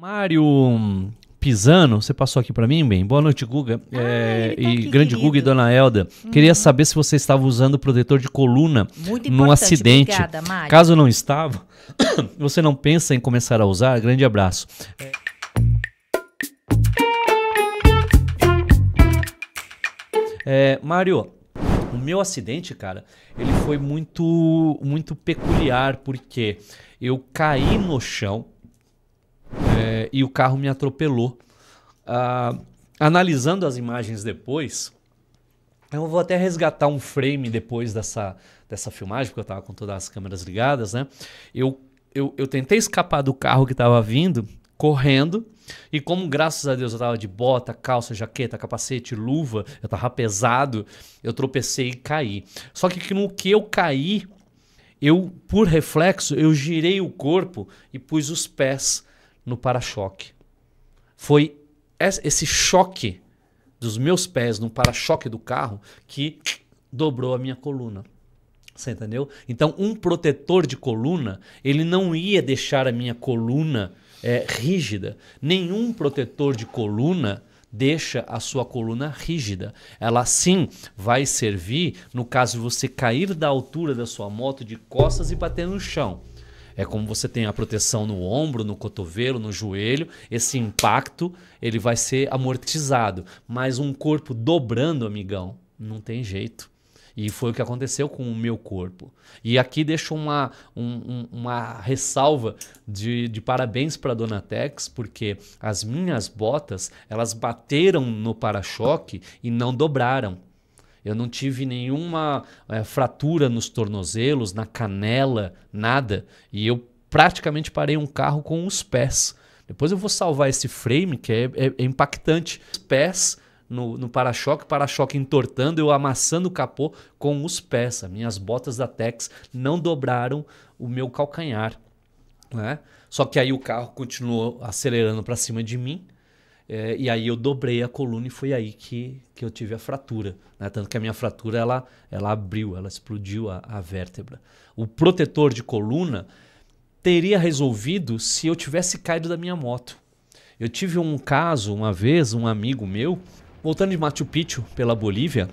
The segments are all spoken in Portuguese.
Mário Pisano, você passou aqui para mim, bem. Boa noite, Guga. Ah, é, tá e aqui, grande querido. Guga e dona Elda. Uhum. Queria saber se você estava usando protetor de coluna Muito num acidente. Obrigada, Mário. Caso não estava, você não pensa em começar a usar? Grande abraço. É. É, Mário, o meu acidente, cara, ele foi muito, muito peculiar porque eu caí no chão é, e o carro me atropelou. Ah, analisando as imagens depois, eu vou até resgatar um frame depois dessa, dessa filmagem, porque eu estava com todas as câmeras ligadas, né? Eu, eu, eu tentei escapar do carro que estava vindo, correndo. E como, graças a Deus, eu estava de bota, calça, jaqueta, capacete, luva, eu estava pesado, eu tropecei e caí. Só que no que eu caí, eu, por reflexo, eu girei o corpo e pus os pés no para-choque. Foi esse choque dos meus pés no para-choque do carro que dobrou a minha coluna. Você entendeu? Então, um protetor de coluna, ele não ia deixar a minha coluna é, rígida. Nenhum protetor de coluna deixa a sua coluna rígida. Ela sim vai servir no caso de você cair da altura da sua moto de costas e bater no chão. É como você tem a proteção no ombro, no cotovelo, no joelho, esse impacto ele vai ser amortizado. Mas um corpo dobrando, amigão, não tem jeito. E foi o que aconteceu com o meu corpo. E aqui deixo uma, um, uma ressalva de, de parabéns para a Donatex, porque as minhas botas elas bateram no para-choque e não dobraram. Eu não tive nenhuma é, fratura nos tornozelos, na canela, nada. E eu praticamente parei um carro com os pés. Depois eu vou salvar esse frame que é, é, é impactante. Os pés no, no para-choque, para-choque entortando, eu amassando o capô com os pés. As minhas botas da Tex não dobraram o meu calcanhar. Né? Só que aí o carro continuou acelerando para cima de mim. É, e aí eu dobrei a coluna e foi aí que, que eu tive a fratura. Né? Tanto que a minha fratura ela, ela abriu, ela explodiu a, a vértebra. O protetor de coluna teria resolvido se eu tivesse caído da minha moto. Eu tive um caso uma vez, um amigo meu, voltando de Machu Picchu pela Bolívia,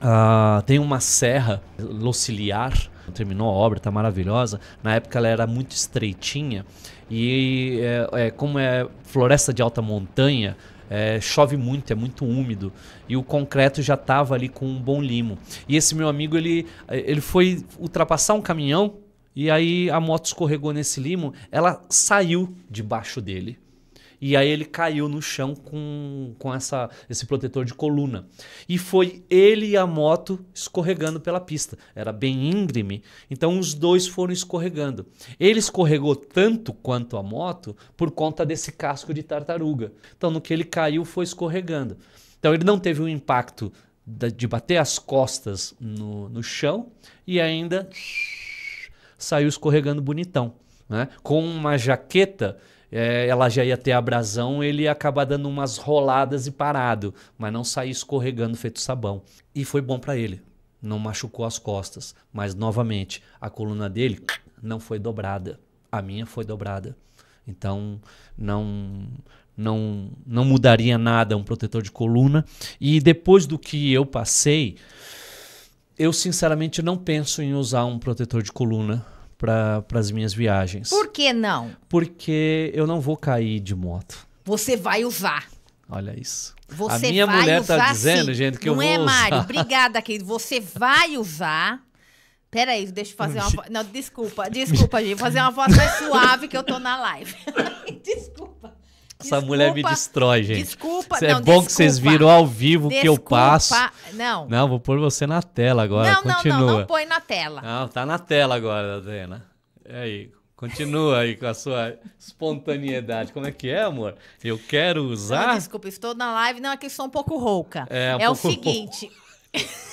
Uh, tem uma serra lociliar, terminou a obra, está maravilhosa. Na época ela era muito estreitinha e é, é, como é floresta de alta montanha, é, chove muito, é muito úmido e o concreto já estava ali com um bom limo. E esse meu amigo ele, ele foi ultrapassar um caminhão e aí a moto escorregou nesse limo, ela saiu debaixo dele e aí ele caiu no chão com, com essa, esse protetor de coluna. E foi ele e a moto escorregando pela pista. Era bem íngreme, então os dois foram escorregando. Ele escorregou tanto quanto a moto por conta desse casco de tartaruga. Então no que ele caiu foi escorregando. Então ele não teve um impacto de bater as costas no, no chão e ainda saiu escorregando bonitão, né? Com uma jaqueta é, ela já ia ter abrasão, ele ia acabar dando umas roladas e parado, mas não sair escorregando feito sabão. E foi bom para ele, não machucou as costas, mas novamente a coluna dele não foi dobrada, a minha foi dobrada. Então não não não mudaria nada um protetor de coluna. E depois do que eu passei, eu sinceramente não penso em usar um protetor de coluna para as minhas viagens. Por que não? Porque eu não vou cair de moto. Você vai usar. Olha isso. Você a minha vai mulher tá usar, tá dizendo, sim. gente, que não eu é, usar. Não é, Mário? Obrigada, querido. Você vai usar. Peraí, deixa eu fazer uma... Não, desculpa. Desculpa, gente. Vou fazer uma voz mais suave que eu tô na live. desculpa. Essa mulher me destrói, gente. Desculpa, Cê, é não, É bom desculpa. que vocês viram ao vivo desculpa. que eu passo. Não. Não, vou pôr você na tela agora. Não, Continua. não, não, não põe na tela. Não, tá na tela agora, Adriana. É aí. Continua aí com a sua espontaneidade. Como é que é, amor? Eu quero usar. Não, desculpa, estou na live. Não, é que eu sou um pouco rouca. É, um é pouco o seguinte.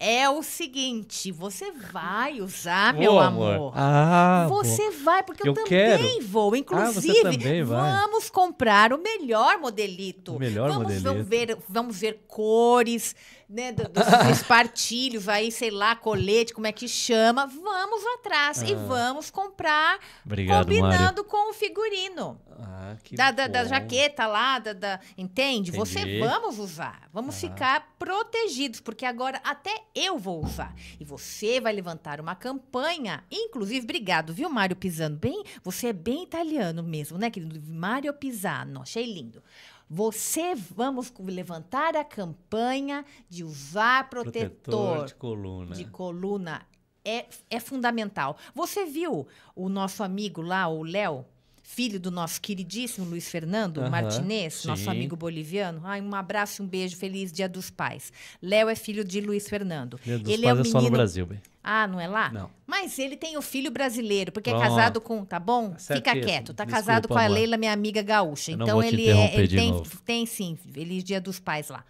é o seguinte, você vai usar, meu amor. Ah, você vai, porque eu, eu também quero. vou. Ah, Inclusive, ah, também vamos comprar o melhor modelito. O melhor vamos, modelito. Vamos ver, vamos ver cores, né, dos, dos partilhos aí, sei lá, colete, como é que chama. Vamos atrás ah. e vamos comprar Obrigado, combinando Mário. com o figurino. Ah, que da, da, da, jaqueta lá, da, da... entende? Entendi. Você vamos usar, vamos ah. ficar protegidos, porque agora até eu vou usar. E você vai levantar uma campanha, inclusive, obrigado, viu, Mário Pisano? Bem, você é bem italiano mesmo, né, querido? Mário Pisano, achei lindo. Você vamos levantar a campanha de usar protetor, protetor de coluna. De coluna é, é fundamental. Você viu o nosso amigo lá, o Léo? filho do nosso queridíssimo Luiz Fernando uhum, Martinez, sim. nosso amigo boliviano. Ai, um abraço e um beijo, feliz Dia dos Pais. Léo é filho de Luiz Fernando. Dia dos ele é pais é, um é menino... só no Brasil, bem. Ah, não é lá? Não. Mas ele tem o filho brasileiro, porque é Pronto. é casado com, tá bom? Certo tá Fica quieto. Tá Desculpa, casado com a Leila, minha amiga gaúcha. Eu então ele é, ele tem, tem sim, feliz Dia dos Pais lá.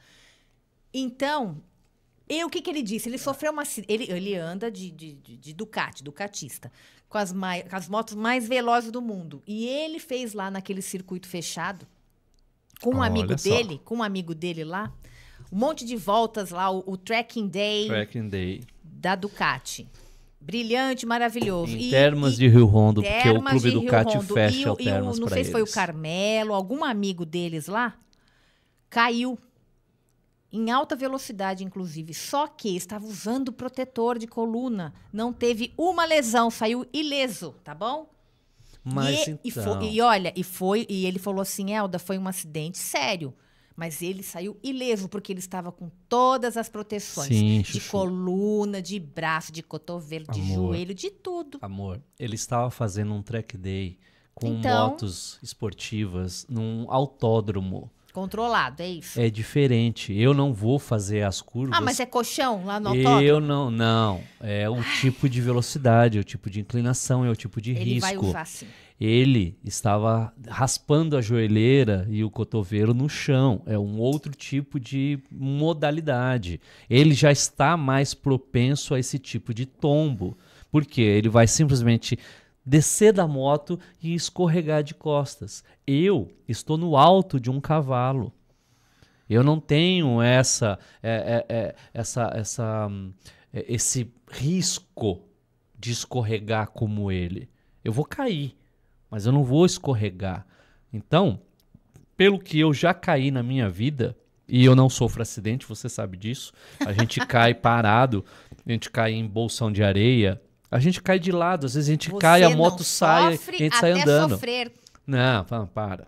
Então, e o que, que ele disse? Ele é. sofreu uma. Ele, ele anda de, de, de, Ducati, Ducatista, com as, mai, com as motos mais velozes do mundo. E ele fez lá naquele circuito fechado, com um Olha amigo só. dele, com um amigo dele lá, um monte de voltas lá, o, o Tracking Day. Tracking Day. Da Ducati. Brilhante, maravilhoso. Em e, termas e, de Rio Rondo, porque o clube Ducati Rondo, fecha e, o, e o Termas para eles. Não sei se foi o Carmelo, algum amigo deles lá, caiu em alta velocidade, inclusive. Só que estava usando protetor de coluna, não teve uma lesão, saiu ileso, tá bom? Mas e, então... e, foi, então. e olha, e foi e ele falou assim, Elda, foi um acidente sério. Mas ele saiu ileso, porque ele estava com todas as proteções. Sim, de coluna, de braço, de cotovelo, de Amor. joelho, de tudo. Amor, ele estava fazendo um track day com então... motos esportivas num autódromo. Controlado, é isso. É diferente. Eu não vou fazer as curvas. Ah, mas é colchão lá no autódromo? Eu não, não. É o Ai. tipo de velocidade, é o tipo de inclinação, é o tipo de Ele risco. Ele vai usar sim. Ele estava raspando a joelheira e o cotovelo no chão. É um outro tipo de modalidade. Ele já está mais propenso a esse tipo de tombo porque ele vai simplesmente descer da moto e escorregar de costas. Eu estou no alto de um cavalo. Eu não tenho essa, é, é, é, essa, essa, hum, é, esse risco de escorregar como ele. Eu vou cair, mas eu não vou escorregar. Então, pelo que eu já caí na minha vida, e eu não sofro acidente, você sabe disso. A gente cai parado, a gente cai em bolsão de areia, a gente cai de lado, às vezes a gente você cai, a moto sai, a gente sai andando. Sofrer. Não, para.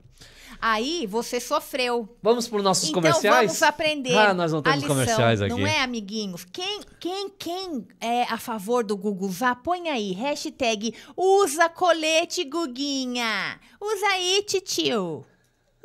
Aí você sofreu. Vamos para os nossos então, comerciais? Vamos aprender. Ah, nós não temos lição, comerciais aqui. Não é, amiguinhos? Quem, quem, quem é a favor do Vá põe aí. Hashtag usa colete, Guguinha. Usa aí, titio.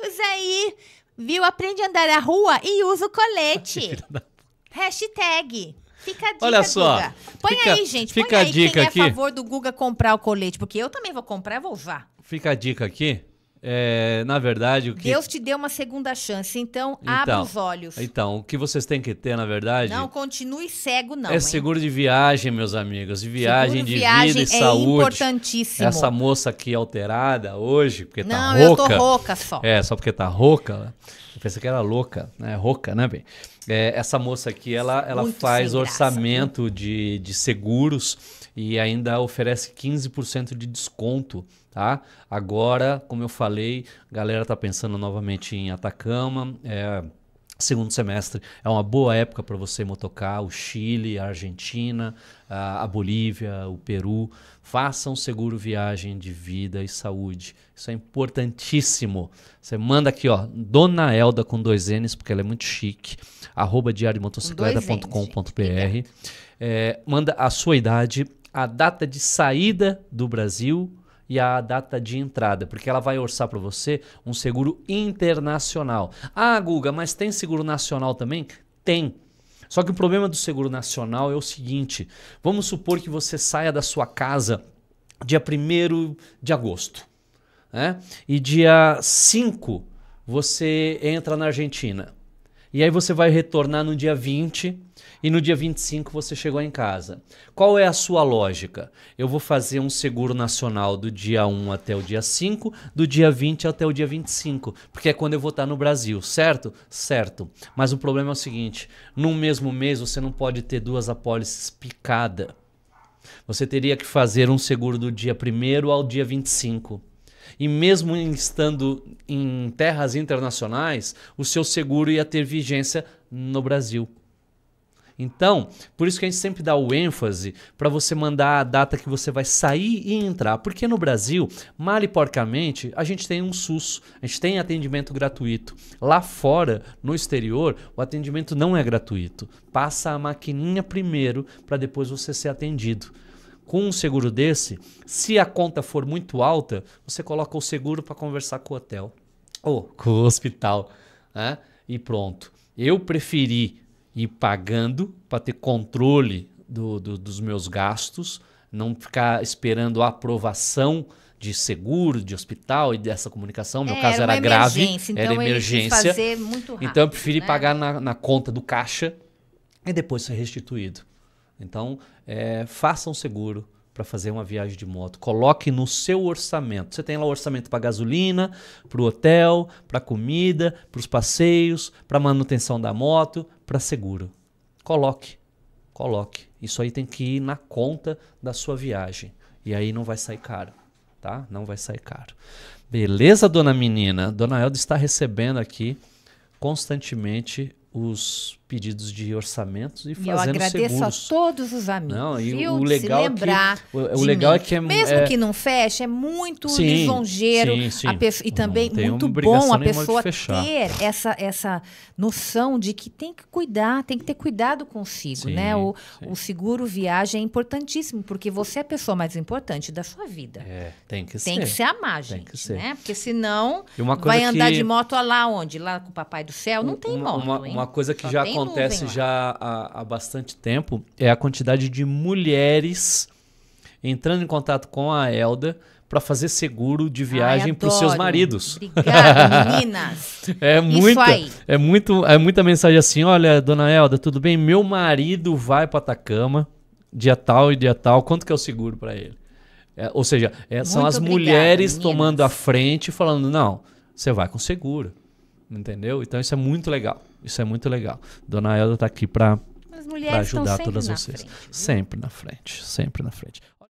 Usa aí. Viu? Aprende a andar na rua e usa o colete. hashtag. Fica a dica, Olha só. Guga. Põe fica, aí, gente. Fica põe a aí dica quem é aqui. a favor do Guga comprar o colete, porque eu também vou comprar, eu vou vá. Fica a dica aqui. É, na verdade, o que. Deus te deu uma segunda chance, então, então os olhos. Então, o que vocês têm que ter, na verdade. Não continue cego, não. É hein? seguro de viagem, meus amigos. De viagem, seguro de viagem vida e é saúde. importantíssimo. Essa moça aqui alterada hoje, porque não, tá rouca. Não, eu tô rouca só. É, só porque tá rouca. Né? Eu pensei que era louca, né? Rouca, né, bem? É, essa moça aqui, ela, ela faz orçamento de, de seguros e ainda oferece 15% de desconto, tá? Agora, como eu falei, a galera tá pensando novamente em Atacama, é, Segundo semestre é uma boa época para você motocar o Chile, a Argentina, a Bolívia, o Peru. Faça um seguro viagem de vida e saúde. Isso é importantíssimo. Você manda aqui, ó, Dona Elda com dois N's, porque ela é muito chique, arroba diariomotocicleta.com.br. É, manda a sua idade a data de saída do Brasil e a data de entrada, porque ela vai orçar para você um seguro internacional. Ah, Guga, mas tem seguro nacional também? Tem. Só que o problema do seguro nacional é o seguinte: vamos supor que você saia da sua casa dia 1 de agosto, né? E dia 5 você entra na Argentina. E aí você vai retornar no dia 20 e no dia 25 você chegou em casa. Qual é a sua lógica? Eu vou fazer um seguro nacional do dia 1 até o dia 5, do dia 20 até o dia 25, porque é quando eu vou estar no Brasil, certo? Certo. Mas o problema é o seguinte: num mesmo mês você não pode ter duas apólices picada. Você teria que fazer um seguro do dia 1 ao dia 25. E mesmo estando em terras internacionais, o seu seguro ia ter vigência no Brasil. Então, por isso que a gente sempre dá o ênfase para você mandar a data que você vai sair e entrar. Porque no Brasil, mal e porcamente, a gente tem um SUS, a gente tem atendimento gratuito. Lá fora, no exterior, o atendimento não é gratuito. Passa a maquininha primeiro para depois você ser atendido com um seguro desse, se a conta for muito alta, você coloca o seguro para conversar com o hotel ou com o hospital, né? E pronto. Eu preferi ir pagando para ter controle do, do, dos meus gastos, não ficar esperando a aprovação de seguro, de hospital e dessa comunicação. Meu é, caso era, era grave, então era emergência. Rápido, então eu preferi né? pagar na, na, conta do caixa e depois ser restituído. Então, é, faça um seguro para fazer uma viagem de moto. Coloque no seu orçamento. Você tem lá o orçamento para gasolina, para o hotel, para comida, para os passeios, para manutenção da moto, para seguro. Coloque, coloque. Isso aí tem que ir na conta da sua viagem. E aí não vai sair caro, tá? Não vai sair caro. Beleza, dona menina? Dona Elda está recebendo aqui constantemente os pedidos de orçamentos e, e fazendo seguros. eu agradeço seguros. a todos os amigos. Não, e viu? o legal é que o, o legal mim. é que é, mesmo é... que não feche é muito sim, lisonjeiro sim, sim. e também muito bom a pessoa ter essa essa noção de que tem que cuidar, tem que ter cuidado consigo, sim, né? O, o seguro viagem é importantíssimo porque você é a pessoa mais importante da sua vida. É, tem que tem ser. Tem que ser a margem, tem que ser. né? Porque senão vai andar que... de moto lá onde lá com o papai do céu, não tem uma, moto. Uma, uma coisa que Só já acontece já há, há, bastante tempo é a quantidade de mulheres entrando em contato com a Elda para fazer seguro de viagem para os seus maridos. Obrigada, meninas. é muita, é muito, é muita mensagem assim. Olha, dona Elda, tudo bem? Meu marido vai para Atacama dia tal e dia tal. Quanto que é o seguro para ele? É, ou seja, é, são as obrigada, mulheres meninas. tomando a frente, falando não, você vai com seguro, entendeu? Então isso é muito legal. Isso é muito legal. Dona Elda está aqui para ajudar todas vocês. Frente, sempre na frente, sempre na frente.